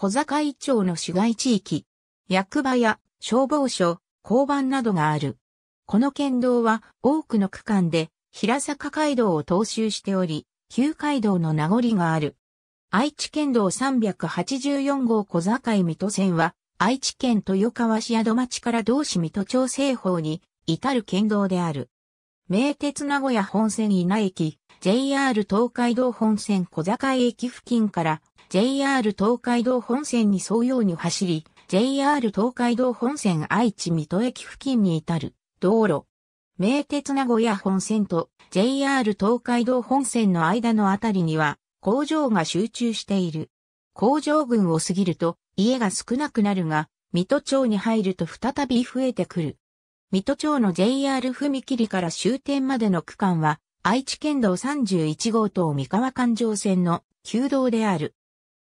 小坂井町の市街地域、役場や消防署、交番などがある。この県道は多くの区間で平坂街道を踏襲しており、旧街道の名残がある。愛知県道384号小坂井水戸線は、愛知県豊川市宿町から同市水戸町西方に至る県道である。名鉄名古屋本線稲駅、JR 東海道本線小坂井駅付近から JR 東海道本線に沿うように走り、JR 東海道本線愛知水戸駅付近に至る道路。名鉄名古屋本線と JR 東海道本線の間のあたりには工場が集中している。工場群を過ぎると家が少なくなるが、水戸町に入ると再び増えてくる。水戸町の JR 踏切から終点までの区間は愛知県道31号と三河環状線の旧道である。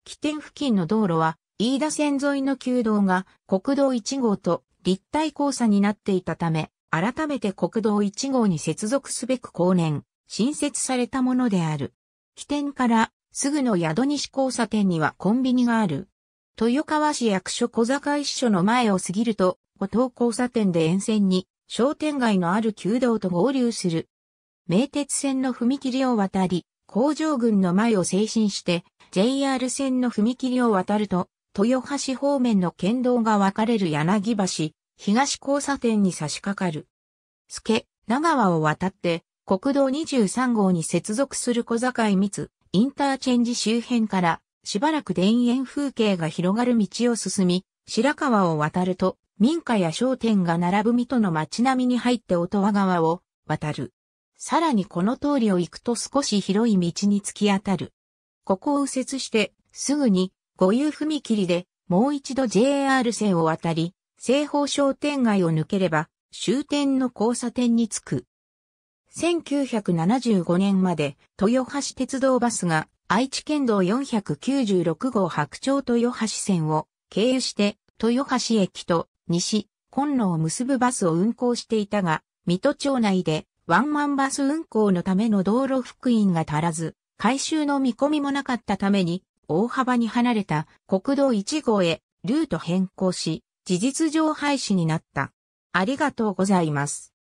起点付近の道路は、飯田線沿いの旧道が国道1号と立体交差になっていたため、改めて国道1号に接続すべく後年、新設されたものである。起点からすぐの宿西交差点にはコンビニがある。豊川市役所小坂一所の前を過ぎると、五島交差点で沿線に商店街のある旧道と合流する。名鉄線の踏切を渡り、工場群の前を精神して、JR 線の踏切を渡ると、豊橋方面の県道が分かれる柳橋、東交差点に差し掛かる。助、長和を渡って、国道23号に接続する小坂井密、インターチェンジ周辺から、しばらく田園風景が広がる道を進み、白川を渡ると、民家や商店が並ぶ水戸の街並みに入って音羽川を渡る。さらにこの通りを行くと少し広い道に突き当たる。ここを右折して、すぐに、五遊踏切で、もう一度 JR 線を渡り、西方商店街を抜ければ、終点の交差点に着く。1975年まで、豊橋鉄道バスが、愛知県道496号白鳥豊橋線を経由して、豊橋駅と西、本路を結ぶバスを運行していたが、水戸町内でワンマンバス運行のための道路福音が足らず、改修の見込みもなかったために、大幅に離れた国道1号へルート変更し、事実上廃止になった。ありがとうございます。